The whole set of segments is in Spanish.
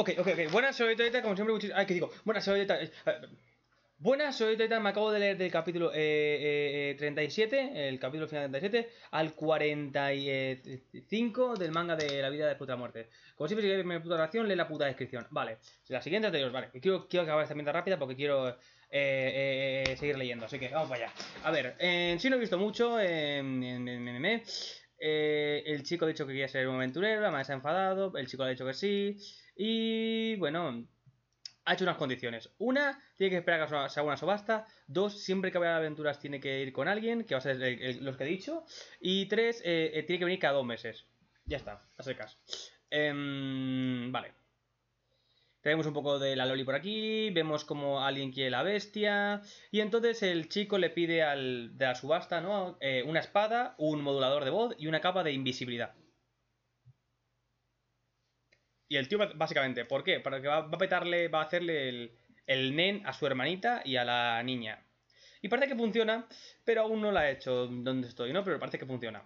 Ok, ok, ok. Buenas, soy Toyota, como siempre... Muchis... Ay, que digo? Buenas, soy Toyota... Eh, Buenas, soy me acabo de leer del capítulo 37, eh, eh, el capítulo final 37, al 45 del manga de la vida de puta muerte. Como siempre, si queréis mi puta relación, lee la puta descripción. Vale, la siguiente de ellos, vale. Quiero, acabar esta mierda rápida porque quiero seguir leyendo, así que vamos para allá. A ver, en sí lo he visto mucho, en el chico ha dicho que quería ser un aventurero, la madre se ha enfadado, el chico ha dicho que sí... Y bueno, ha hecho unas condiciones. Una, tiene que esperar a que se haga una subasta. Dos, siempre que vaya a aventuras tiene que ir con alguien, que va a ser eh, eh, los que he dicho. Y tres, eh, tiene que venir cada dos meses. Ya está, a secas. Em, vale. tenemos un poco de la Loli por aquí, vemos como alguien quiere la bestia. Y entonces el chico le pide al, de la subasta, ¿no? una espada, un modulador de voz y una capa de invisibilidad. Y el tío, básicamente, ¿por qué? Para que va a petarle, va a hacerle el, nen a su hermanita y a la niña. Y parece que funciona, pero aún no la he hecho donde estoy, ¿no? Pero parece que funciona.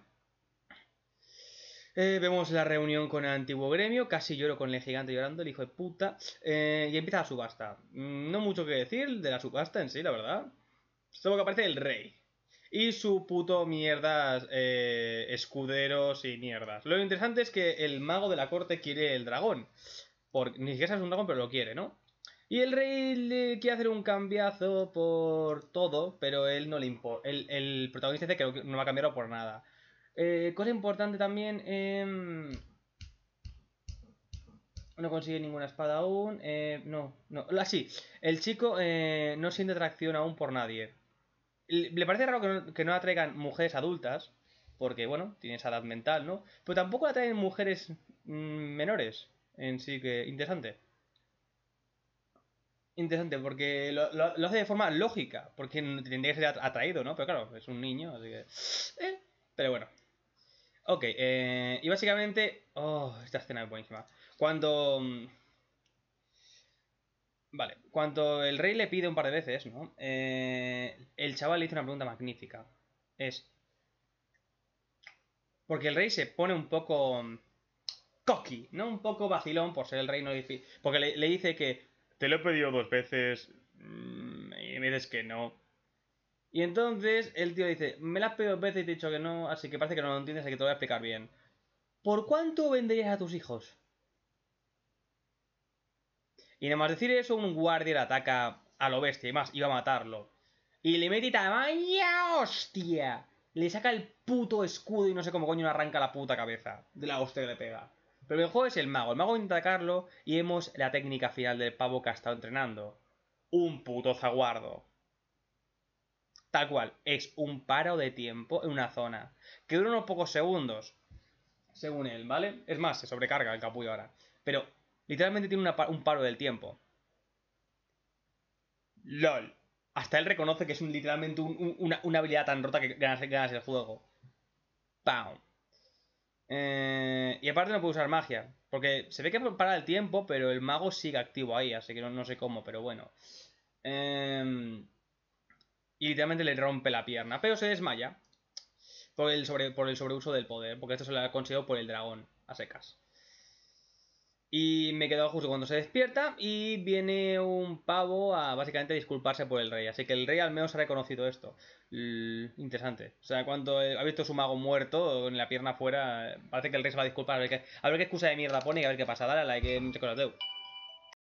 Eh, vemos la reunión con el antiguo gremio, casi lloro con el gigante llorando, el hijo de puta. Eh, y empieza la subasta. Mm, no mucho que decir de la subasta en sí, la verdad. Solo que aparece el rey y su puto mierdas eh, escuderos y mierdas. Lo interesante es que el mago de la corte quiere el dragón. Porque, ni siquiera es un dragón, pero lo quiere, ¿no? Y el rey le quiere hacer un cambiazo por todo, pero él no le importa. El, protagonista dice que no va a cambiarlo por nada. Eh, cosa importante también... Em, no consigue ninguna espada aún. Eh, no, no. Así, el chico no siente atracción aún por nadie le parece raro que no, que atraigan mujeres adultas, porque bueno, tiene esa edad mental, ¿no? Pero tampoco atraen mujeres mm, menores, en sí que interesante. Interesante, porque lo, hace de forma lógica, porque tendría que ser atraído, ¿no? Pero claro, es un niño, así que... Eh, pero bueno. Ok, eh, y básicamente... Oh, esta escena es buenísima. Cuando... Mm, Vale, cuando el rey le pide un par de veces, ¿no? Eh, el chaval le hizo una pregunta magnífica. Es... Porque el rey se pone un poco... Mm, cocky, ¿no? Un poco vacilón por ser el rey, no Porque le, dice que... Te lo he pedido dos veces mm, y me dices que no. Y entonces el tío dice, me la has pedido dos veces y te he dicho que no, así que parece que no lo entiendes, así que te voy a explicar bien. ¿Por cuánto venderías a tus hijos? Y nada más decir eso, un guardia le ataca a lo bestia y más, iba a matarlo. Y le mete tamaña hostia. Le saca el puto escudo y no sé cómo coño le arranca la puta cabeza de la hostia que le pega. Pero el juego es el mago. El mago intenta atacarlo y vemos la técnica final del pavo que ha estado entrenando. Un puto zaguardo. Tal cual, es un paro de tiempo en una zona. Que dura unos pocos segundos. Según él, ¿vale? Es más, se sobrecarga el capullo ahora. Pero Literalmente tiene un paro del tiempo. LOL. Hasta él reconoce que es un, literalmente una, habilidad tan rota que ganas, el juego. ¡Pam! Eh, y aparte no puede usar magia. Porque se ve que para el tiempo, pero el mago sigue activo ahí, así que no, sé cómo, pero bueno. Em, y literalmente le rompe la pierna, pero se desmaya por el, por el sobreuso del poder, porque esto se lo ha conseguido por el dragón, a secas. Y me quedo justo cuando se despierta y viene un pavo a básicamente disculparse por el rey. Así que el rey al menos ha reconocido esto. interesante. O sea, cuando ha visto su mago muerto en la pierna afuera, parece que el rey se va a disculpar. A ver qué, a ver qué excusa de mierda pone y a ver qué pasa. Dale a like, eh, muchas cosas, deu.